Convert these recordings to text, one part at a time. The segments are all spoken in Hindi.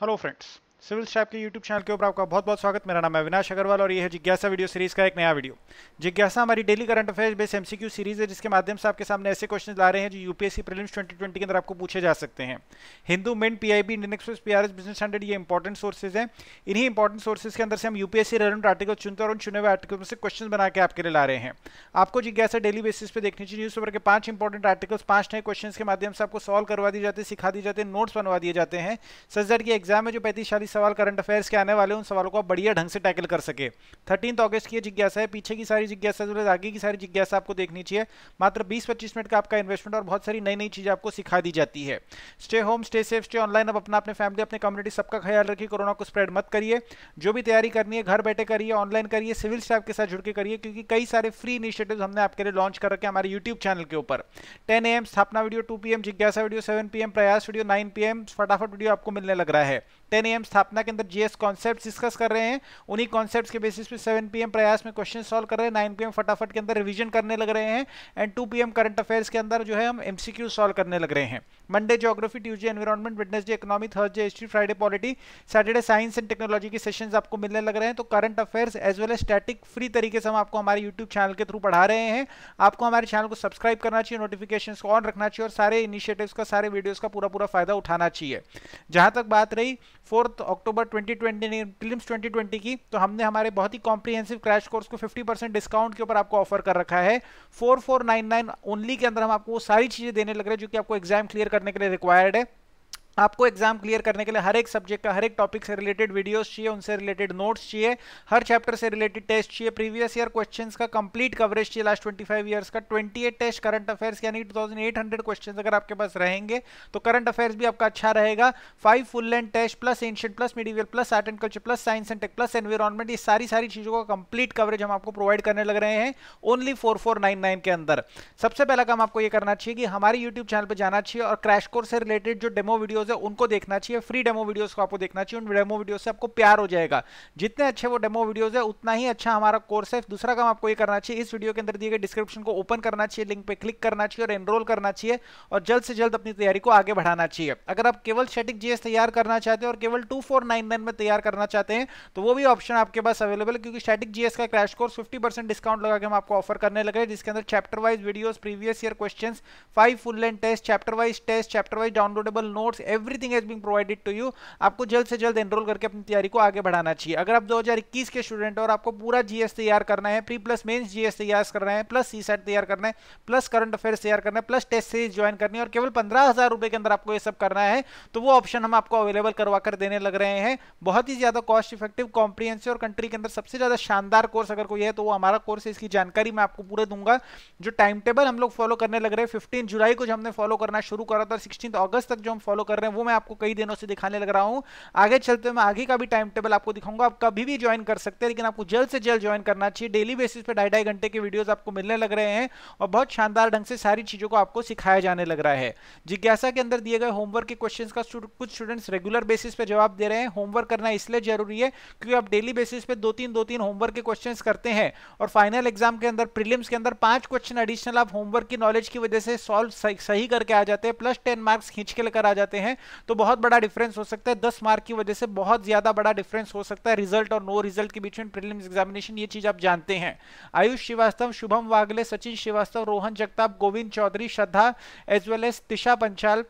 hello friends सिविल स्टैप के यूट्यूब चैनल के ऊपर आपका बहुत बहुत स्वागत मेरा नाम है अविनाश अग्रवाल और यह है जिज्ञासा वीडियो सीरीज का एक नया वीडियो जिज्ञासा हमारी daily current affairs base MCQ series है जिसके माध्यम से आपके सामने ऐसे क्वेश्चन ला रहे हैं जो यूपीएससी प्रीलिम्स 2020 के अंदर आपको पूछे जा सकते हैं Hindu main P Indian Express PRS Business Standard ये इंपॉर्टेंट सोर्सेज हैं इन्हीं इंपॉर्टेंट सोर्सेज के अंदर से हम यूपीएससी रेलेवेंट आर्टिकल चुनते और चुने हुए आर्टिकल में से क्वेश्चन बना के आपके लिए ला रहे हैं आपको जिज्ञासा डेली बेसिस पर देखनी चाहिए न्यूज़ पेपर के पांच इंपॉर्टेंट आर्टिकल्स पांच नए क्वेश्चन के माध्यम से आपको सॉल्व करवा दिए जाते सिखा दिए जाते नोट्स बनवा दिए जाते हैं सजर की एग्जाम में जो पैंतीस भी सवाल करंट अफेयर्स के आने वाले उन सवालों को आप बढ़िया ढंग से टैकल कर सके थर्टीन ऑगस्ट की जिज्ञासा है पीछे की सारी जिज्ञासा जो आगे की सारी जिज्ञासा आपको देखनी चाहिए मात्र बीस पच्चीस मिनट का आपका इन्वेस्टमेंट और बहुत सारी नई नई चीज़ें आपको सिखा दी जाती है stay home stay safe stay online अब अपना अपने फैमिली अपने कम्युनिटी सबका ख्याल रखिए कोरोना को स्प्रेड मत करिए जो भी तैयारी करनी है घर बैठे करिए ऑनलाइन करिए सिविल स्टाफ के साथ जुड़ के करिए क्योंकि कई सारे फ्री इनिशिएटिव्स हमने आपके लिए लॉन्च कर रखे हमारे यूट्यूब चैनल के ऊपर ten M Sthapna video two P जिज्ञासा video seven P Prayas video nine P Fatafat video आपको मिलने लग रहा है टेन एम स्थापना के अंदर जीएस कॉन्सेप्ट डिस्कस कर रहे हैं उन्हीं कॉन्सेप्ट के बेसिस पे सेवन पीएम प्रयास में क्वेश्चन सॉल्व कर रहे हैं नाइन पीएम फटाफट के अंदर रिविजन करने लग रहे हैं and two PM current affairs के अंदर जो है हम एमसीक्यू सॉल्व करने लग रहे हैं Monday geography Tuesday environment Wednesday economy Thursday history Friday polity Saturday science and technology के सेशन आपको मिलने लग रहे हैं तो current affairs as well as static free तरीके से हम आपको हमारे यूट्यूब चैनल के थ्रू पढ़ा रहे हैं आपको हमारे चैनल को सब्सक्राइब करना चाहिए नोटिफिकेशन को ऑन रखना चाहिए और सारे इनिशिएटिव का सारे वीडियोज़ का पूरा पूरा फायदा उठाना चाहिए जहां तक बात रही फोर्थ अक्टूबर 2020 ने फिल्म 2020 की तो हमने हमारे बहुत ही कॉम्प्रीहेंसिव क्रैश कोर्स को 50 परसेंट डिस्काउंट के ऊपर आपको ऑफर कर रखा है 4499 ओनली के अंदर हम आपको वो सारी चीज़ें देने लग रहे हैं जो कि आपको एग्जाम क्लियर करने के लिए रिक्वायर्ड है आपको एग्जाम क्लियर करने के लिए हर एक सब्जेक्ट का हर एक टॉपिक से रिलेटेड वीडियोस चाहिए उनसे रिलेटेड नोट्स चाहिए हर चैप्टर से रिलेटेड टेस्ट चाहिए प्रीवियस ईयर क्वेश्चंस का कंप्लीट कवरेज चाहिए लास्ट 25 इयर्स का 28 टेस्ट करंट अफेयर्स यानी 2800 क्वेश्चंस अगर आपके पास रहेंगे तो करंट अफेयर्स भी आपका अच्छा रहेगा five full and test plus ancient plus medieval plus art and culture plus science and tech plus environment ये सारी सारी चीज़ों का कंप्लीट कवरेज हम आपको प्रोवाइड करने लग रहे हैं ओनली फोर के अंदर सबसे पहला काम आपको ये करना चाहिए कि हमारे यूट्यूब चैनल पर जाना चाहिए और क्रैश कोर्स से रिलेटेड जो डेमो वीडियो वीडियोज है उनको देखना चाहिए फ्री डेमो वीडियोज को आपको देखना चाहिए उन डेमो वीडियो से आपको प्यार हो जाएगा जितने अच्छे वो डेमो वीडियोज है उतना ही अच्छा हमारा कोर्स है दूसरा काम आपको ये करना चाहिए इस वीडियो के अंदर दिए गए डिस्क्रिप्शन को ओपन करना चाहिए लिंक पे क्लिक करना चाहिए और एनरोल करना चाहिए और जल्द से जल्द अपनी तैयारी को आगे बढ़ाना चाहिए अगर आप केवल स्टेटिक जीएस तैयार करना चाहते हैं और केवल टू में तैयार करना चाहते हैं तो वो भी ऑप्शन आपके पास अवेलेबल क्योंकि स्टैटिक जीएस का क्रैश कोर्स 50% डिस्काउंट लगा के हम आपको ऑफर करने लगे जिसके अंदर chapter wise videos previous year question five full length test chapter wise test chapter wise downloadable notes everything has been provided to you आपको जल्द से जल्द एनरोल करके अपनी तैयारी को आगे बढ़ाना चाहिए अगर आप 2021 के स्टूडेंट और आपको पूरा जीएस तैयार करना है प्री प्लस मेन्स जीएस तैयार करना है प्लस सी सेट तैयार करना है प्लस करंट अफेयर्स तैयार करना है प्लस टेस्ट सीरीज ज्वाइन करनी है और केवल पंद्रह के अंदर आपको ये सब करना है तो वो ऑप्शन हम आपको अवेलेबल करवा कर देने लग रहे हैं बहुत ही ज्यादा कॉस्ट इफेक्टिव कॉम्प्रीहेंसिव और कंट्री के अंदर सबसे ज्यादा शानदार कोर्स अगर कोई है तो वो हमारा कोर्स है इसकी जानकारी मैं आपको पूरे दूंगा जो टाइम टेबल हम लोग फॉलो करने लग रहे हैं फिफ्टीन जुलाई को जो हमने फॉलो करना शुरू करा था सिक्सटीन अगस्त तक जो हम फॉलो कर रहे हैं रहे हैं वो मैं आपको कई दिनों से दिखाने लग रहा हूँ आगे चलते मैं आगे का भी टाइम टेबल आपको दिखाऊंगा आप कभी भी ज्वाइन कर सकते हैं लेकिन आपको जल्द से जल्द ज्वाइन करना चाहिए डेली बेसिस पर ढाई ढाई घंटे के वीडियोज आपको मिलने लग रहे हैं और बहुत शानदार ढंग से सारी चीज़ों को आपको सिखाया जाने लग रहा है जिज्ञासा के अंदर दिए गए होमवर्क के क्वेश्चन का कुछ स्टूडेंट्स रेगुलर बेसिस पर जवाब दे रहे हैं होमवर्क करना इसलिए जरूरी है क्योंकि आप डेली बेसिस पर दो तीन दो तीन होमवर्क के क्वेश्चन करते हैं और फाइनल एग्जाम के अंदर प्रीलिम्स के अंदर पांच क्वेश्चन एडिशनल आप होमवर्क की नॉलेज की वजह से सॉल्व सही करके आ जाते हैं प्लस टेन मार्क्स खींच के लेकर आ जाते हैं हैं तो बहुत बड़ा डिफरेंस हो सकता है दस मार्क की वजह से बहुत ज्यादा बड़ा डिफरेंस हो सकता है रिजल्ट और नो रिजल्ट के बीच में प्रिलिम्स एग्जामिनेशन ये चीज आप जानते हैं Ayush Srivastava Shubham Wagle Sachin Srivastava Rohan Jagtap Govind Chaudhary Shraddha as well as Tisha Panchal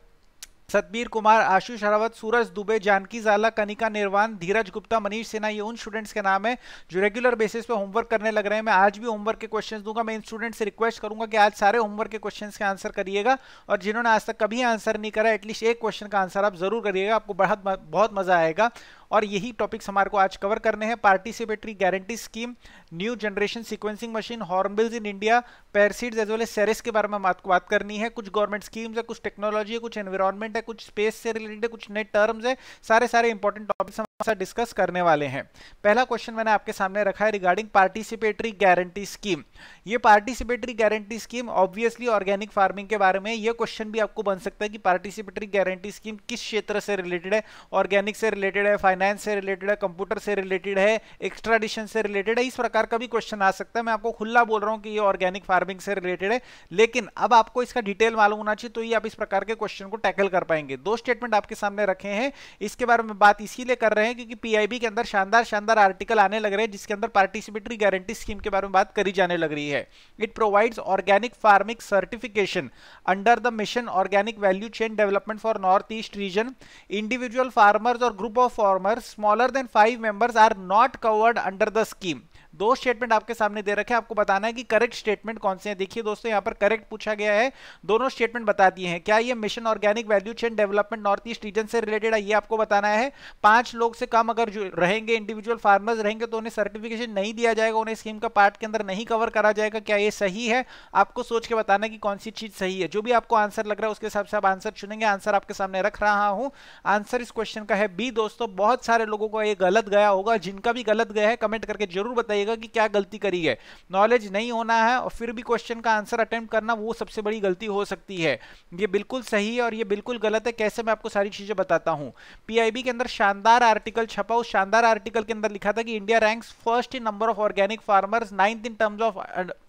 Satbir Kumar Ashish Rawat Suraj Dubey Janki Jala Kanika निर्वाण धीरज गुप्ता मनीष सिन्हा ये उन स्टूडेंट्स के नाम है जो रेगुलर बेसिस पे होमवर्क करने लग रहे हैं मैं आज भी होमवर्क के क्वेश्चंस दूंगा मैं इन स्टूडेंट्स से रिक्वेस्ट करूंगा कि आज सारे होमवर्क के क्वेश्चंस के आंसर करिएगा और जिन्होंने आज तक कभी आंसर नहीं करा एटलीस्ट एक क्वेश्चन का आंसर आप जरूर करिएगा आपको बहुत बहुत मजा आएगा और यही टॉपिक्स हमारे को आज कवर करने हैं participatory guarantee scheme new generation sequencing machine hornbills in India Perseids as well as Ceres के बारे में हम आपको बात करनी है कुछ गवर्नमेंट स्कीम्स है कुछ टेक्नोलॉजी है कुछ एनवायरमेंट है कुछ स्पेस से रिलेटेड है कुछ नए टर्म्स है सारे सारे इंपॉर्टेंट टॉपिक्स डिस्कस करने वाले हैं पहला क्वेश्चन मैंने आपके सामने रखा है रिगार्डिंग पार्टिसिपेटरी गारंटी स्कीम ये participatory guarantee scheme obviously organic farming के बारे में ये क्वेश्चन भी आपको बन सकता है कि पार्टिसिपेटरी गारंटी स्कीम किस क्षेत्र से रिलेटेड है ऑर्गेनिक से रिलेटेड है फाइनेंस से रिलेटेड है कंप्यूटर से रिलेटेड है एक्स्ट्राडिशन से रिलेटेड है इस प्रकार का भी क्वेश्चन आ सकता है मैं आपको खुला बोल रहा हूँ कि ये ऑर्गेनिक फार्मिंग से रिलेटेड है लेकिन अब आपको इसका डिटेल मालूम होना चाहिए तो ये आप इस प्रकार के क्वेश्चन को टैकल कर पाएंगे दो स्टेटमेंट आपके सामने रखे हैं इसके बारे में बात इसीलिए कर रहे हैं हैं क्योंकि पीआईबी के अंदर शानदार शानदार आर्टिकल आने लग रहे हैं जिसके अंदर पार्टिसिपेटरी गारंटी स्कीम के बारे में बात करी जाने लग रही है it provides organic farming certification under the mission organic value chain development for north east region individual farmers और group of farmers smaller than five members are not covered under the scheme दो स्टेटमेंट आपके सामने दे रखे हैं आपको बताना है कि करेक्ट स्टेटमेंट कौन से हैं देखिए दोस्तों यहाँ पर करेक्ट पूछा गया है दोनों स्टेटमेंट बता दिए हैं क्या ये mission organic value chain development north east region से रिलेटेड है ये आपको बताना है पांच लोग से कम अगर रहेंगे इंडिविजुअल फार्मर्स रहेंगे तो उन्हें सर्टिफिकेशन नहीं दिया जाएगा उन्हें स्कीम का पार्ट के अंदर नहीं कवर करा जाएगा क्या ये सही है आपको सोच के बताना है कि कौन सी चीज सही है जो भी आपको आंसर लग रहा है उसके हिसाब से आप आंसर चुनेंगे आंसर आपके सामने रख रहा हूँ आंसर इस क्वेश्चन का है बी दोस्तों बहुत सारे लोगों को ये गलत गया होगा जिनका भी गलत गया है कमेंट करके जरूर बताइए रहेगा कि क्या गलती करी है नॉलेज नहीं होना है और फिर भी क्वेश्चन का आंसर अटेम्प्ट करना वो सबसे बड़ी गलती हो सकती है ये बिल्कुल सही है और ये बिल्कुल गलत है कैसे मैं आपको सारी चीज़ें बताता हूँ पी के अंदर शानदार आर्टिकल छपा उस शानदार आर्टिकल के अंदर लिखा था कि India ranks first in number of organic farmers ninth in terms of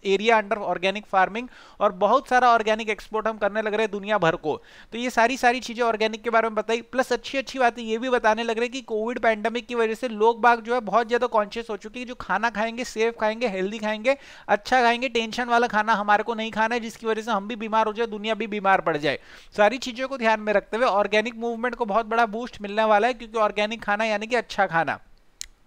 area under organic farming और बहुत सारा ऑर्गेनिक एक्सपोर्ट हम करने लग रहे हैं दुनिया भर को तो ये सारी सारी चीज़ें ऑर्गेनिक के बारे में बताई प्लस अच्छी अच्छी बातें ये भी बताने लग रहे हैं कि कोविड पैंडेमिक की वजह से लोग बाग जो है बहुत ज़्यादा कॉन्शियस हो चुकी है जो खाना खाएंगे सेफ खाएंगे हेल्दी खाएंगे अच्छा खाएंगे टेंशन वाला खाना हमारे को नहीं खाना है जिसकी वजह से हम भी बीमार हो जाए दुनिया भी बीमार पड़ जाए सारी चीज़ों को ध्यान में रखते हुए ऑर्गेनिक मूवमेंट को बहुत बड़ा बूस्ट मिलने वाला है क्योंकि ऑर्गेनिक खाना यानी कि अच्छा खाना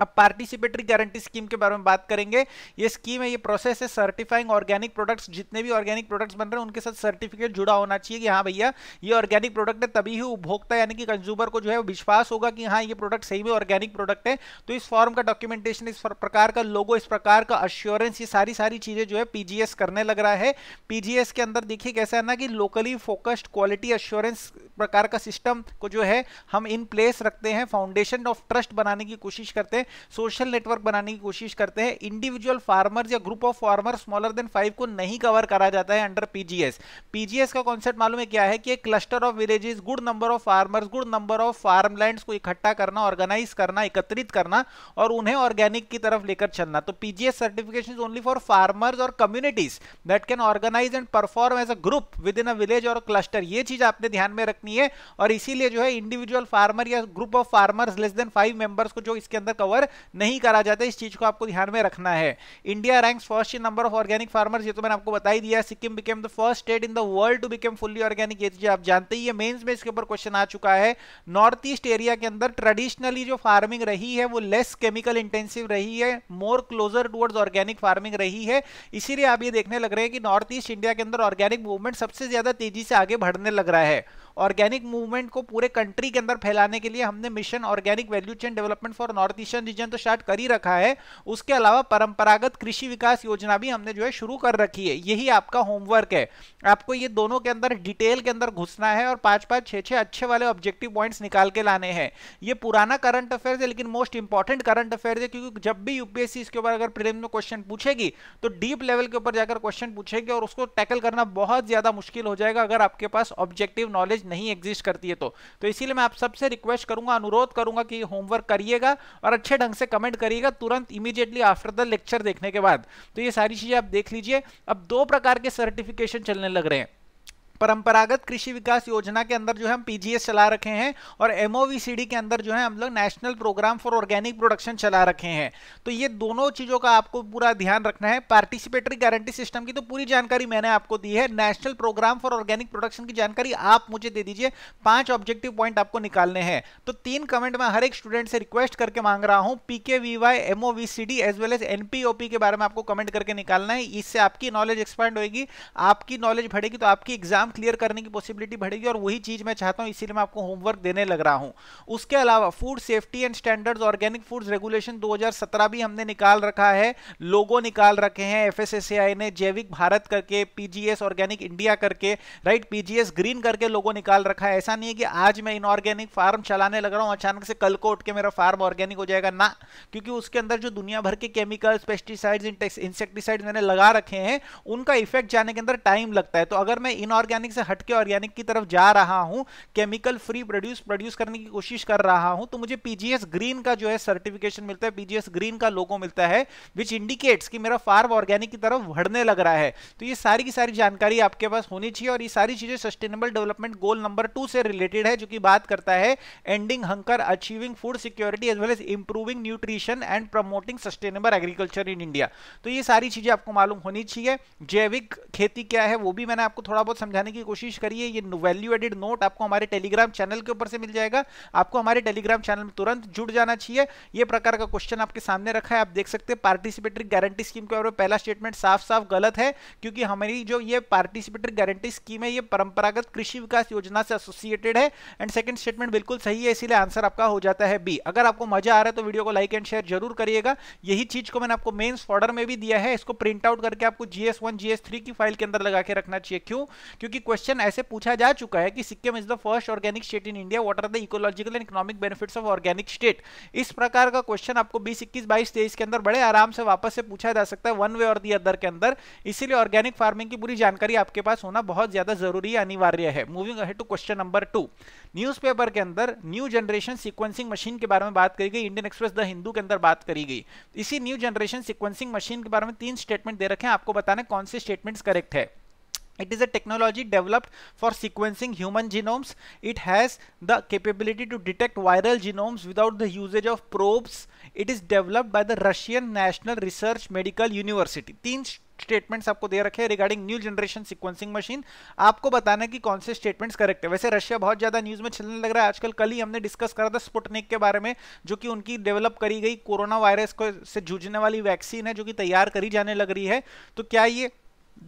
अब पार्टिसिपेटरी गारंटी स्कीम के बारे में बात करेंगे ये स्कीम है ये प्रोसेस है सर्टिफाइंग ऑर्गेनिक प्रोडक्ट्स जितने भी ऑर्गेनिक प्रोडक्ट्स बन रहे हैं उनके साथ सर्टिफिकेट जुड़ा होना चाहिए कि हाँ भैया ये ऑर्गेनिक प्रोडक्ट है तभी ही उपभोक्ता यानी कि कंज्यूमर को जो है विश्वास होगा कि हाँ ये प्रोडक्ट सही में ऑर्गेनिक प्रोडक्ट है तो इस फॉर्म का डॉक्यूमेंटेशन इस प्रकार का लोगो इस प्रकार का अश्योरेंस ये सारी सारी चीज़ें जो है पीजीएस करने लग रहा है पीजीएस के अंदर देखिए कैसा है ना कि लोकली फोकस्ड क्वालिटी अश्योरेंस प्रकार का सिस्टम को जो है हम इन प्लेस रखते हैं फाउंडेशन ऑफ ट्रस्ट बनाने की कोशिश करते हैं सोशल नेटवर्क बनाने की कोशिश करते हैं इंडिविजुअल फार्मर्स या group of farmer smaller than five को नहीं कवर करा जाता है अंडर पीजीएस पीजीएस का कॉन्सेप्ट मालूम है क्या है कि एक cluster of villages good number of farmers good number of farm को इकट्ठा करना ऑर्गेनाइज करना एकत्रित करना और उन्हें ऑर्गेनिक की तरफ लेकर चलना तो PGS certification only for farmers और communities that can organise and perform as a group within a village और क्लस्टर ये चीज आपने ध्यान में रखनी है और इसीलिए जो है इंडिविजुअल फार्मर या group of farmers less than five members को जो इसके अंदर कवर पर नहीं करा जाता इस चीज को आपको ध्यान में रखना है India ranks first in number of organic farmers ये तो मैंने आपको बता ही दिया Sikkim became the first state in the world to became fully organic ये चीज तो आप जानते ही है मेन्स में इसके ऊपर क्वेश्चन आ चुका है नॉर्थ ईस्ट एरिया के अंदर ट्रेडिशनली जो फार्मिंग रही है वो लेस केमिकल इंटेंसिव रही है more closer towards organic farming रही है इसीलिए आप ये देखने लग रहे हैं कि नॉर्थ ईस्ट इंडिया के अंदर ऑर्गेनिक मूवमेंट सबसे ज्यादा तेजी से आगे बढ़ने लग रहा है ऑर्गेनिक मूवमेंट को पूरे कंट्री के अंदर फैलाने के लिए हमने mission organic value chain development for north eastern region तो स्टार्ट कर ही रखा है उसके अलावा परंपरागत कृषि विकास योजना भी हमने जो है शुरू कर रखी है यही आपका होमवर्क है आपको ये दोनों के अंदर डिटेल के अंदर घुसना है और पांच पांच छह छह अच्छे वाले ऑब्जेक्टिव पॉइंट्स निकाल के लाने हैं ये पुराना करंट अफेयर है लेकिन मोस्ट इंपॉर्टेंट करंट अफेयर है क्योंकि जब भी यूपीएससी इसके ऊपर अगर प्रिलिम में क्वेश्चन पूछेगी तो डीप लेवल के ऊपर जाकर क्वेश्चन पूछेगी और उसको टैकल करना बहुत ज्यादा मुश्किल हो जाएगा अगर आपके पास ऑब्जेक्टिव नॉलेज नॉलेज नहीं एग्जिस्ट करती है तो तो इसीलिए मैं आप सबसे रिक्वेस्ट करूंगा अनुरोध करूंगा कि होमवर्क करिएगा और अच्छे ढंग से कमेंट करिएगा तुरंत इमीडिएटली आफ्टर द लेक्चर देखने के बाद तो ये सारी चीज़ें आप देख लीजिए अब दो प्रकार के सर्टिफिकेशन चलने लग रहे हैं परंपरागत कृषि विकास योजना के अंदर जो है हम पीजीएस चला रखे हैं और एमओवीसीडी के अंदर जो है हम लोग national programme for organic production चला रखे हैं तो ये दोनों चीजों का आपको पूरा ध्यान रखना है पार्टिसिपेटरी गारंटी सिस्टम की तो पूरी जानकारी मैंने आपको दी है national programme for organic production की जानकारी आप मुझे दे दीजिए पांच ऑब्जेक्टिव पॉइंट आपको निकालने हैं तो तीन कमेंट में हर एक स्टूडेंट से रिक्वेस्ट करके मांग रहा हूं PK VY MO as well as NPOP के बारे में आपको कमेंट करके निकालना है इससे आपकी नॉलेज एक्सपांड होगी आपकी नॉलेज बढ़ेगी तो आपकी एग्जाम क्लियर करने की पॉसिबिलिटी बढ़ेगी और वही चीज मैं चाहता हूं इसीलिए मैं आपको होमवर्क देने लग रहा हूं उसके अलावा food safety and standards organic foods regulation 2017 भी हमने निकाल रखा है लोगो निकाल रखे हैं एफ ने जैविक भारत करके पीजीएस ऑर्गेनिक इंडिया करके राइट पीजीएस ग्रीन करके लोगों निकाल रखा है ऐसा नहीं है कि आज मैं इनऑर्गेनिक फार्म चलाने लग रहा हूं अचानक से कल को उठ के मेरा फार्म ऑर्गेनिक हो जाएगा ना क्योंकि उसके अंदर जो दुनिया भर के केमिकल्स पेस्टिसाइड्स इंसेक्टिसाइड्स मैंने लगा रखे हैं उनका इफेक्ट जाने के अंदर टाइम लगता है तो अगर मैं इनऑर्गेनिक इनऑर्गेनिक से हटके ऑर्गेनिक की तरफ जा रहा हूं केमिकल फ्री प्रोड्यूस प्रोड्यूस करने की कोशिश कर रहा हूं तो मुझे पीजीएस ग्रीन का जो है सर्टिफिकेशन मिलता है पीजीएस ग्रीन का लोगो मिलता है विच इंडिकेट्स कि मेरा फार्म ऑर्गेनिक की तरफ बढ़ने लग रहा है तो ये सारी की सारी जानकारी आपके पास होनी चाहिए और ये सारी चीजें sustainable development goal number two से रिलेटेड है जो कि बात करता है ending hunger achieving food security as well as improving nutrition and promoting sustainable agriculture in India तो ये सारी चीजें आपको मालूम होनी चाहिए जैविक खेती क्या है वो भी मैंने आपको थोड़ा बहुत समझाया समझाने की कोशिश करिए ये वैल्यू एडेड नोट आपको हमारे टेलीग्राम चैनल के ऊपर से मिल जाएगा आपको हमारे टेलीग्राम चैनल में तुरंत जुड़ जाना चाहिए ये प्रकार का क्वेश्चन आपके सामने रखा है आप देख सकते हैं पार्टिसिपेटरी गारंटी स्कीम के बारे पहला स्टेटमेंट साफ साफ गलत है क्योंकि हमारी जो ये पार्टिसिपेटरी गारंटी स्कीम है ये परंपरागत कृषि विकास योजना से एसोसिएटेड है एंड सेकंड स्टेटमेंट बिल्कुल सही है इसीलिए आंसर आपका हो जाता है बी अगर आपको मजा आ रहा है तो वीडियो को लाइक एंड शेयर जरूर करिएगा यही चीज को मैंने आपको मेन्स फॉर्डर में भी दिया है इसको प्रिंट आउट करके आपको जीएस वन जीएस थ्री की फाइल के अंदर लगा के रखना चाहिए क्यों क्योंकि क्योंकि क्वेश्चन ऐसे पूछा जा चुका है कि Sikkim is the first organic state in India what are the ecological and economic benefits of organic state इस प्रकार का क्वेश्चन आपको बीस इक्कीस बाईस तेईस के अंदर बड़े आराम से वापस से पूछा जा सकता है वन वे और दी अदर के अंदर इसीलिए ऑर्गेनिक फार्मिंग की पूरी जानकारी आपके पास होना बहुत ज्यादा जरूरी अनिवार्य है moving ahead to question number two news के अंदर न्यू जनरेशन सिक्वेंसिंग मशीन के बारे में बात करी गई इंडियन एक्सप्रेस द हिंदू के अंदर बात करी गई इसी न्यू जनरेशन सिक्वेंसिंग मशीन के बारे में तीन स्टेटमेंट दे रखे हैं आपको बताने कौन से स्टेटमेंट्स करेक्ट है it is a technology developed for sequencing human genomes it has the capability to detect viral genomes without the usage of probes it is developed by the russian national research medical university teen statements आपको दे रखे हैं regarding new generation sequencing machine आपको बताना कि कौन से स्टेटमेंट्स करेक्ट है वैसे रशिया बहुत ज्यादा न्यूज में चलने लग रहा है आजकल कल ही हमने डिस्कस करा था स्पुटनिक के बारे में जो कि उनकी डेवलप करी गई कोरोना वायरस को से जूझने वाली वैक्सीन है जो कि तैयार करी जाने लग रही है तो क्या ये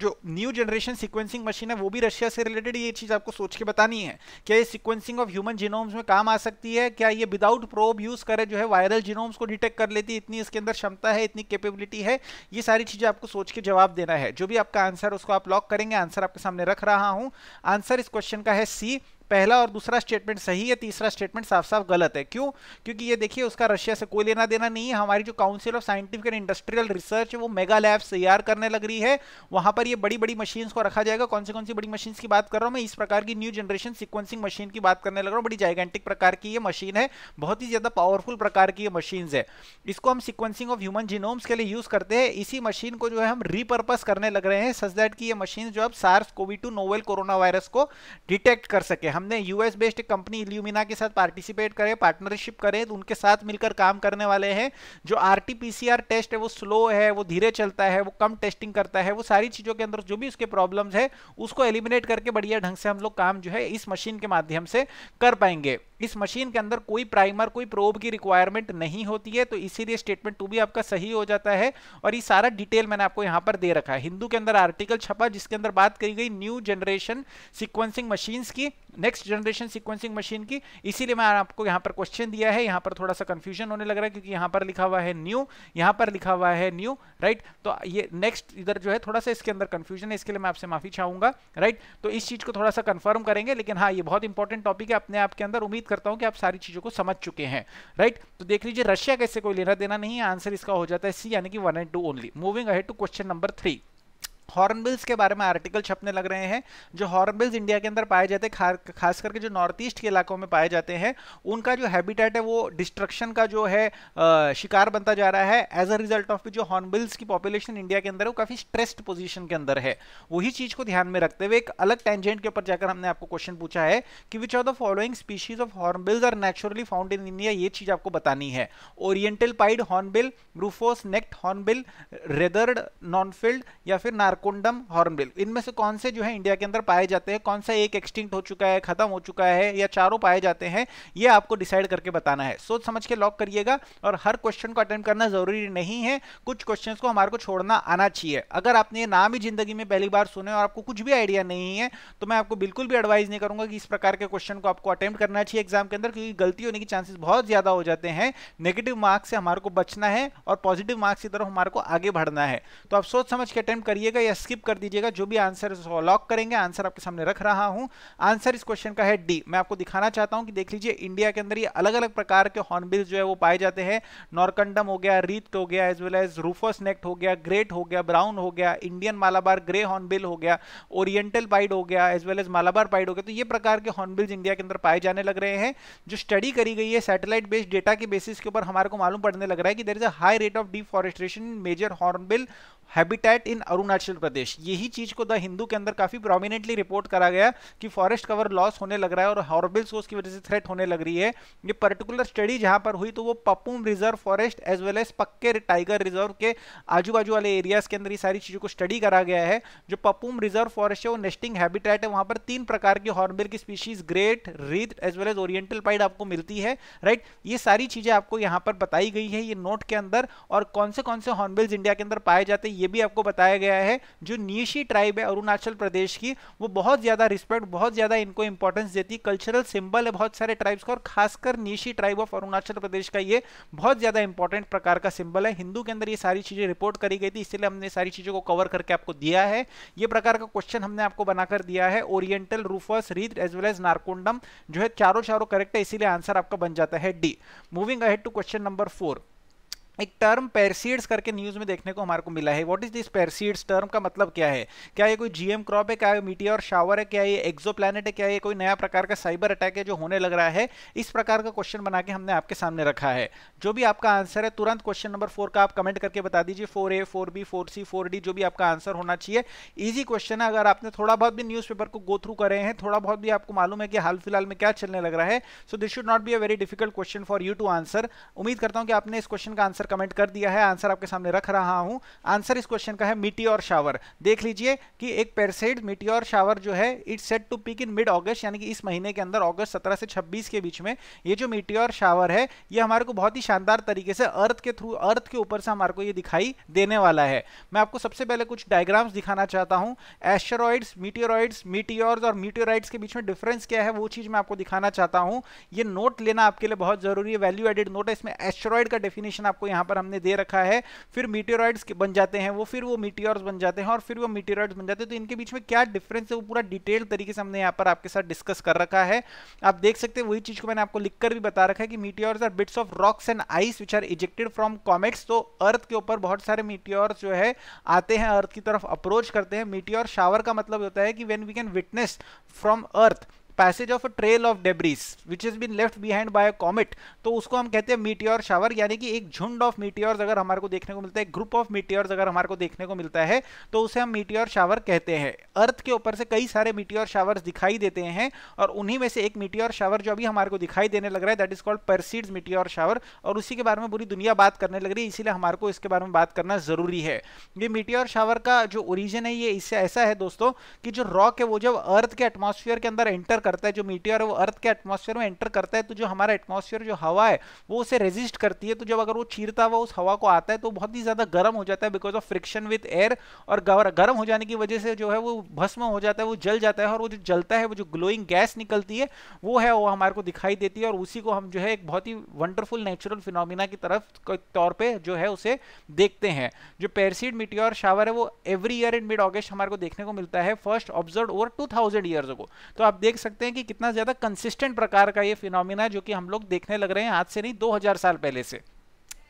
जो न्यू जनरेशन सीक्वेंसिंग मशीन है वो भी रशिया से रिलेटेड ये चीज़ आपको सोच के बतानी है क्या ये सीक्वेंसिंग ऑफ ह्यूमन जीनोम्स में काम आ सकती है क्या ये विदाउट प्रोब यूज़ करे जो है वायरल जीनोम्स को डिटेक्ट कर लेती है इतनी इसके अंदर क्षमता है इतनी कैपेबिलिटी है ये सारी चीज़ें आपको सोच के जवाब देना है जो भी आपका आंसर उसको आप लॉक करेंगे आंसर आपके सामने रख रहा हूँ आंसर इस क्वेश्चन का है सी पहला और दूसरा स्टेटमेंट सही है तीसरा स्टेटमेंट साफ साफ गलत है क्यों क्योंकि ये देखिए उसका रशिया से कोई लेना देना नहीं है हमारी जो council of scientific and industrial research वो मेगा लैब्स तैयार करने लग रही है वहां पर ये बड़ी बड़ी मशीन्स को रखा जाएगा कौन सी कौन सी बड़ी मशीन की बात कर रहा हूँ मैं इस प्रकार की न्यू जनरेशन सिक्वेंसिंग मशीन की बात करने लग रहा हूँ बड़ी जाइगेंटिक प्रकार की ये मशीन है बहुत ही ज़्यादा पावरफुल प्रकार की ये मशीन है इसको हम सिक्वेंसिंग ऑफ ह्यूमन जीनोम्स के लिए यूज़ करते हैं इसी मशीन को जो है हम रिपर्पज करने लग रहे हैं सच दैट की ये मशीन जो अब SARS Covid two novel corona virus को डिटेक्ट कर सके हमने यूएस बेस्ड कंपनी इल्यूमिना के साथ पार्टिसिपेट करें पार्टनरशिप करें तो उनके साथ मिलकर काम करने वाले हैं जो आरटीपीसीआर टेस्ट है वो स्लो है वो धीरे चलता है वो कम टेस्टिंग करता है वो सारी चीज़ों के अंदर जो भी उसके प्रॉब्लम्स है उसको एलिमिनेट करके बढ़िया ढंग से हम लोग काम जो है इस मशीन के माध्यम से कर पाएंगे इस मशीन के अंदर कोई प्राइमर कोई प्रोब की रिक्वायरमेंट नहीं होती है तो इसीलिए स्टेटमेंट टू भी आपका सही हो जाता है और ये सारा डिटेल मैंने आपको यहां पर दे रखा है हिंदू के अंदर आर्टिकल छपा जिसके अंदर बात करी गई न्यू जनरेशन सिक्वेंसिंग मशीन की नेक्स्ट जनरेशन सिक्वेंसिंग मशीन की इसीलिए मैं आपको यहां पर क्वेश्चन दिया है यहां पर थोड़ा सा कंफ्यूजन होने लग रहा है क्योंकि यहां पर लिखा हुआ है न्यू यहां पर लिखा हुआ है न्यू राइट तो ये नेक्स्ट इधर जो है थोड़ा सा इसके अंदर कंफ्यूजन है इसके लिए मैं आपसे माफी चाहूंगा राइट तो इस चीज को थोड़ा सा कंफर्म करेंगे लेकिन हाँ ये बहुत इंपॉर्टेंट टॉपिक है अपने आपके अंदर उम्मीद करता हूं कि आप सारी चीजों को समझ चुके हैं राइट तो देख लीजिए रशिया कैसे कोई लेना देना नहीं आंसर इसका हो जाता है सी यानी कि one and two only moving ahead to question number three hornbills के बारे में आर्टिकल छपने लग रहे हैं जो हॉर्नबिल्स इंडिया के अंदर पाए जाते हैं खास करके जो नॉर्थ ईस्ट के इलाकों में पाए जाते हैं उनका जो हैबिटेट है वो डिस्ट्रक्शन का जो है शिकार बनता जा रहा है एज अ रिजल्ट ऑफ जो हॉर्नबिल्स की पॉपुलेशन इंडिया के अंदर है वो काफ़ी स्ट्रेस्ड पोजिशन के अंदर है वही चीज़ को ध्यान में रखते हुए एक अलग टेंजेंट के ऊपर जाकर हमने आपको क्वेश्चन पूछा है कि which are the following species of hornbills are naturally found in India ये चीज़ आपको बतानी है oriental pied hornbill rufous necked hornbill wreathed नॉनफिल्ड या फिर नार्क कुंडम हॉर्नबिल इनमें से कौन से जो है इंडिया के अंदर पाए जाते हैं कौन सा एक एक्सटिंक्ट हो चुका है खत्म हो चुका है या चारों पाए जाते हैं ये आपको डिसाइड करके बताना है सोच समझ के लॉक करिएगा और हर क्वेश्चन को अटेम्प्ट करना जरूरी नहीं है कुछ क्वेश्चन को हमारे को छोड़ना आना चाहिए अगर आपने ये नाम ही जिंदगी में पहली बार सुने और आपको कुछ भी आइडिया नहीं है तो मैं आपको बिल्कुल भी एडवाइस नहीं करूंगा कि इस प्रकार के क्वेश्चन को आपको अटेम्प्ट करना चाहिए एग्जाम के अंदर क्योंकि गलती होने के चांसेस बहुत ज्यादा हो जाते हैं नेगेटिव मार्क्स से हमारे को बचना है और पॉजिटिव मार्क्स की तरफ हमारे को आगे बढ़ना है तो आप सोच समझ के अटेम्प्ट करिएगा दीजिएगा या स्किप कर दीजिएगा जो भी आंसर लॉक करेंगे आंसर आपके सामने रख रहा हूँ आंसर इस क्वेश्चन का है डी मैं आपको दिखाना चाहता हूँ कि देख लीजिए इंडिया के अंदर ये अलग अलग प्रकार के हॉर्नबिल्स जो है वो पाए जाते हैं नॉर्कंडम हो गया रीत हो गया as well as rufous necked हो गया ग्रेट हो गया ब्राउन हो गया इंडियन मालाबार ग्रे हॉर्नबिल हो गया ओरिएंटल पाइड हो गया as well as Malabar pied हो गया तो ये प्रकार के हॉर्नबिल्स इंडिया के अंदर पाए जाने लग रहे हैं जो स्टडी करी गई है सैटेलाइट बेस्ड डेटा के बेसिस के ऊपर हमारे को मालूम पड़ने लग रहा है कि there is a high rate of deforestation major hornbill habitat in Arunachal Pradesh यही चीज को द हिंदू के अंदर काफी प्रोमिनेंटली रिपोर्ट करा गया कि फॉरेस्ट कवर लॉस होने लग रहा है और हॉर्बिल सोर्स की वजह से थ्रेट होने लग रही है ये पर्टिकुलर स्टडी जहां पर हुई तो वो Papum reserve forest as well as Pakke tiger reserve के आजू बाजू वाले एरियाज के अंदर ये सारी चीजों को स्टडी करा गया है जो पपूम रिजर्व फॉरेस्ट है वो नेस्टिंग हैबिटेट है वहां पर तीन प्रकार की हॉर्बिल की species great wreathed as well as oriental pied आपको मिलती है राइट ये सारी चीजें आपको यहाँ पर बताई गई है ये नोट के अंदर और कौन से कौन से हॉर्नबिल्स इंडिया के अंदर पाए जाते हैं ये भी आपको बताया गया है जो नीशी ट्राइब है अरुणाचल प्रदेश की वो बहुत ज़्यादा रिस्पेक्ट बहुत ज़्यादा इनको इंपॉर्टेंस देती कल्चरल सिंबल है बहुत सारे ट्राइब्स का और खासकर नीशी ट्राइब ऑफ अरुणाचल प्रदेश का ये बहुत ज़्यादा इंपॉर्टेंट प्रकार का सिंबल है हिंदू के अंदर ये सारी चीज़ें रिपोर्ट करी गई थी इसलिए हमने सारी चीज़ों को कवर करके आपको दिया है ये प्रकार का क्वेश्चन हमने आपको बनाकर दिया है ओरिएंटल रूफर्स रीत एज वेल एज नारकोंडम जो है चारों चारों करेक्ट है इसीलिए आंसर आपका बन जाता है the moving ahead to question number four एक टर्म पेरसीड्स करके न्यूज़ में देखने को हमारे को मिला है what is this Perseids term का मतलब क्या है क्या ये कोई जीएम क्रॉप है क्या ये और शावर है क्या ये एक्जो है क्या ये कोई नया प्रकार का साइबर अटैक है जो होने लग रहा है इस प्रकार का क्वेश्चन बना के हमने आपके सामने रखा है जो भी आपका आंसर है तुरंत क्वेश्चन नंबर फोर का आप कमेंट करके बता दीजिए four A four B four C four D जो भी आपका आंसर होना चाहिए ईजी क्वेश्चन है अगर आपने थोड़ा बहुत भी न्यूज़ को गो थ्रू करे हैं थोड़ा बहुत भी आपको मालूम है कि हाल फिलहाल में क्या चलने लग रहा है so this should not be a very difficult question for you to answer उम्मीद करता हूँ कि आपने इस क्वेश्चन का आंसर आंसर कमेंट कर दिया है आंसर आपके सामने रख रहा हूं आंसर इस क्वेश्चन का है मिट्टी और शावर देख लीजिए कि एक पेरसेड मिट्टी और शावर जो है it's set to peak in mid August यानी कि इस महीने के अंदर ऑगस्ट सत्रह से छब्बीस के बीच में ये जो मिट्टी और शावर है ये हमारे को बहुत ही शानदार तरीके से अर्थ के थ्रू अर्थ के ऊपर से हमारे को ये दिखाई देने वाला है मैं आपको सबसे पहले कुछ डायग्राम्स दिखाना चाहता हूँ एस्टेरॉइड्स मीटियोरॉइड्स मीटियोर्स और मीटियोराइड्स के बीच में डिफरेंस क्या है वो चीज़ मैं आपको दिखाना चाहता हूँ ये नोट लेना आपके लिए बहुत जरूरी है वैल्यू एडेड नोट है इसमें एस्टेरॉइड का डेफिनेशन आपको यहाँ पर हमने दे रखा है फिर मीटियोराइड्स बन जाते हैं वो फिर वो मीटियोर्स बन जाते हैं और फिर वो मीटियोराइड्स बन जाते हैं तो इनके बीच में क्या डिफरेंस है वो पूरा डिटेल तरीके से हमने यहाँ पर आपके साथ डिस्कस कर रखा है आप देख सकते हैं वही चीज़ को मैंने आपको लिखकर भी बता रखा है कि meteors are bits of rocks and ice which are ejected from comets तो अर्थ के ऊपर बहुत सारे मीटियोर्स जो है आते हैं अर्थ की तरफ अप्रोच करते हैं मीटियोर शावर का मतलब होता है कि when we can witness from earth passage of trail of debris which is been left behind by comet तो उसको हम कहते हैं मीटियोर शावर यानी कि एक झुंड ऑफ मीटियोर्स अगर हमारे को देखने को मिलता है ग्रुप ऑफ मीटियोर्स अगर हमारे को देखने को मिलता है तो उसे हम मीटियोर शावर कहते हैं अर्थ के ऊपर से कई सारे मीटियोर शावर्स दिखाई देते हैं और उन्हीं में से एक मीटियोर शावर जो अभी हमारे को दिखाई देने लग रहा है that is called Perseids meteor shower और उसी के बारे में पूरी दुनिया बात करने लग रही है इसीलिए हमारे को इसके बारे में बात करना जरूरी है ये मीटियोर शावर का जो ओरिजिन है ये इससे ऐसा है दोस्तों कि जो रॉक है वो जब अर्थ के एटमोसफियर के अंदर एंटर करता है जो मीटियर है वो अर्थ के एटमोसफेयर में एंटर करता है तो जो हमारा एटमोसफेयर जो हवा है वो उसे रेजिस्ट करती है तो जब अगर वो चीरता हुआ उस हवा को आता है तो बहुत ही ज़्यादा गर्म हो जाता है because of friction with air और गर्म हो जाने की वजह से जो है वो भस्म हो जाता है वो जल जाता है और वो जो जलता है वो जो ग्लोइंग गैस निकलती है वो है वो हमारे को दिखाई देती है और उसी को हम जो है एक बहुत ही वंडरफुल नेचुरल फिनोमिना की तरफ तौर पर जो है उसे देखते हैं जो पेरसीड मिट्योर शावर है वो every year in mid August हमारे को देखने को मिलता है first observe over two thousand years को तो आप देख सकते सकते हैं कि कितना ज़्यादा कंसिस्टेंट प्रकार का ये फिनोमिना जो कि हम लोग देखने लग रहे हैं आज से नहीं 2000 साल पहले से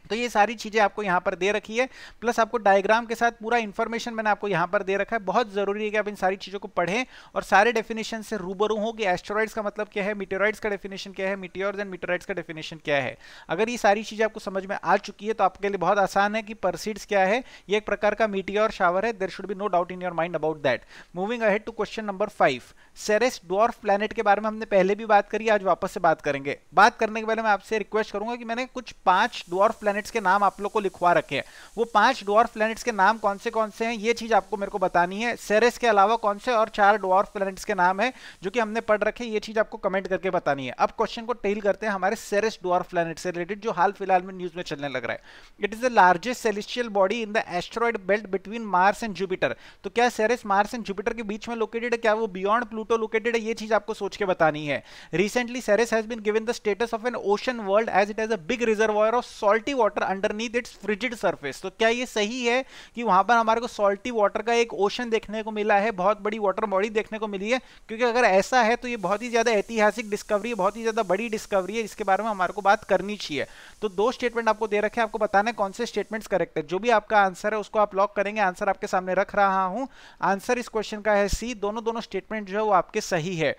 तो ये सारी चीज़ें आपको यहाँ पर दे रखी है प्लस आपको डायग्राम के साथ पूरा इन्फॉर्मेशन मैंने आपको यहाँ पर दे रखा है बहुत ज़रूरी है कि आप इन सारी चीज़ों को पढ़ें और सारे डेफिनेशन से रूबरू हो कि एस्ट्रॉइड्स का मतलब क्या है मिटेराइड्स का डेफिनेशन क्या है मिटियोर्स एंड मिटेराइड्स का डेफिनेशन क्या है अगर ये सारी चीज़ें आपको समझ में आ चुकी है तो आपके लिए बहुत आसान है कि परसीड्स क्या है ये एक प्रकार का मीटियोर शावर है there should be no doubt in your mind about that moving ahead to question number five Ceres dwarf planet के बारे में हमने पहले भी बात करी आज वापस से बात करेंगे बात करने के पहले मैं आपसे रिक्वेस्ट करूंगा कि मैंने कुछ पांच डॉर्फ प्लैनेट्स के नाम आप लोग को लिखवा रखे हैं वो पांच डॉर्फ प्लैनेट्स के नाम कौन से कौन से हैं ये चीज आपको मेरे को बतानी है सेरेस के अलावा कौन से और चार डॉर्फ प्लैनेट्स के नाम है जो कि हमने पढ़ रखे ये चीज आपको कमेंट करके बतानी है अब क्वेश्चन को टेल करते हैं हमारे सेरेस डॉर्फ प्लैनेट से रिलेटेड जो हाल फिलहाल में न्यूज में चलने लग रहा है it is the largest celestial body in the asteroid belt between Mars and Jupiter तो क्या सेरेस मार्स एंड जुपिटर के बीच में लोकेटेड है क्या वो बियॉन्ड प्लूटो लोकेटेड है ये चीज आपको सोच के बतानी है recently Ceres has been given the status of an ocean world as it as a big reservoir of salty water underneath its frigid surface तो क्या ये सही है कि वहां पर हमारे को सॉल्टी वाटर का एक ओशन देखने को मिला है बहुत बड़ी वाटर बॉडी देखने को मिली है क्योंकि अगर ऐसा है तो ये बहुत ही ज़्यादा ऐतिहासिक डिस्कवरी है बहुत ही ज़्यादा बड़ी डिस्कवरी है इसके बारे में हमारे को बात करनी चाहिए तो दो स्टेटमेंट आपको दे रखे आपको बताना है कौन से स्टेटमेंट्स करेक्ट है जो भी आपका आंसर है उसको आप लॉक करेंगे आंसर आपके सामने रख रहा हूं आंसर इस क्वेश्चन का है सी दोनों दोनों स्टेटमेंट जो है वो आपके सही है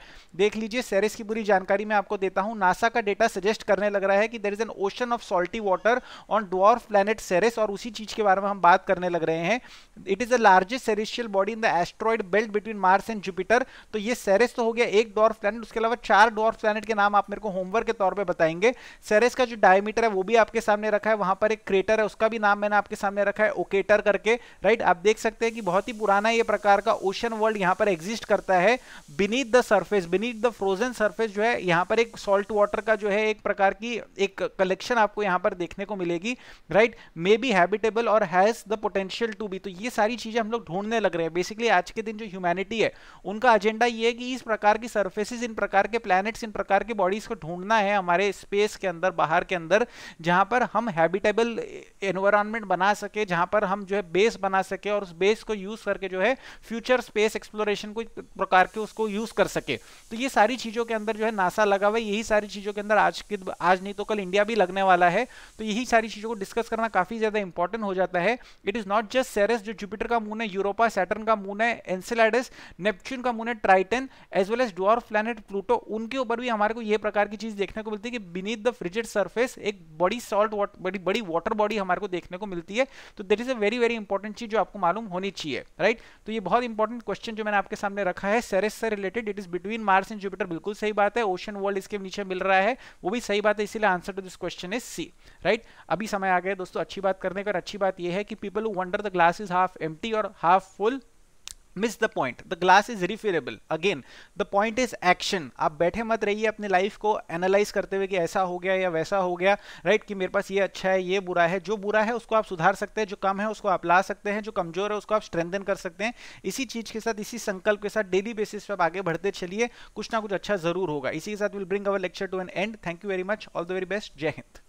देख लीजिए सेरेस की पूरी जानकारी मैं आपको देता हूं नासा का डेटा सजेस्ट करने लग रहा है कि there is an ocean of salty water on dwarf planet Ceres और उसी चीज के बारे में हम बात करने लग रहे हैं it is the largest celestial body in the asteroid belt between Mars and Jupiter तो ये सेरेस तो हो गया एक डॉर्फ प्लैनेट उसके अलावा चार डॉर्फ प्लैनेट के नाम आप मेरे को होमवर्क के तौर पर बताएंगे सेरेस का जो डायमीटर है वो भी आपके सामने रखा है वहां पर एक क्रेटर है उसका भी नाम मैंने आपके सामने रखा है ओकेटर करके राइट आप देख सकते हैं कि बहुत ही पुराना ये प्रकार का ओशन वर्ल्ड यहाँ पर एग्जिस्ट करता है beneath the surface beneath the frozen surface जो है यहाँ पर एक सॉल्ट वाटर का जो है एक प्रकार की एक कलेक्शन आपको यहाँ पर देखने को मिल मिलेगी राइट मे बी हैबिटेबल और has the potential to be तो ये सारी चीज़ें हम लोग ढूंढने लग रहे हैं बेसिकली आज के दिन जो ह्यूमैनिटी है उनका एजेंडा ये है कि इस प्रकार की सर्फेसिस इन प्रकार के प्लैनेट्स इन प्रकार के बॉडीज़ को ढूंढना है हमारे स्पेस के अंदर बाहर के अंदर जहां पर हम हैबिटेबल एनवायरमेंट बना सके जहां पर हम जो है बेस बना सके और उस बेस को यूज़ करके जो है फ्यूचर स्पेस एक्सप्लोरेशन को प्रकार के उसको यूज़ कर सके तो ये सारी चीज़ों के अंदर जो है नासा लगा हुआ यही सारी चीज़ों के अंदर आज के आज नहीं तो कल इंडिया भी लगने वाला है तो यही सारी चीज़ों को डिस्कस करना काफ़ी ज़्यादा इंपॉर्टेंट हो जाता है it is not just Ceres जो जुपिटर का मून है यूरोपा सैटर्न का मून है एनसेलाइडस नेपच्यून का मून है Triton as well as dwarf planet Pluto उनके ऊपर भी हमारे को यह प्रकार की चीज़ देखने को मिलती है कि बीनीथ द फ्रिजेड सर्फेस एक बड़ी सॉल्ट वाटर बड़ी बड़ी वाटर बॉडी हमारे को देखने को मिलती है तो that is a very very important चीज़ जो आपको मालूम होनी चाहिए राइट right? तो ये बहुत इंपॉर्टेंट क्वेश्चन जो मैंने आपके सामने रखा है सेरेस से related it is between Mars and Jupiter बिल्कुल सही बात है ओशन वर्ल्ड इसके नीचे मिल रहा है वो भी सही बात है इसीलिए answer to this question is C right अभी समय आ गया दोस्तों अच्छी बात करने का अच्छी बात यह है कि people wonder the glass is half एम और half full miss the point the glass is refillable again the point is action आप बैठे मत रहिए अपने लाइफ को एनालाइज करते हुए कि ऐसा हो गया या वैसा हो गया राइट right? कि मेरे पास ये अच्छा है ये बुरा है जो बुरा है उसको आप सुधार सकते हैं जो कम है उसको आप ला सकते हैं जो कमजोर है उसको आप स्ट्रेंथन कर सकते हैं इसी चीज के साथ इसी संकल्प के साथ डेली बेसिस पर आप आगे बढ़ते चलिए कुछ ना कुछ अच्छा जरूर होगा इसी के साथ will bring our lecture to an end thank you very much all the very best जय हिंद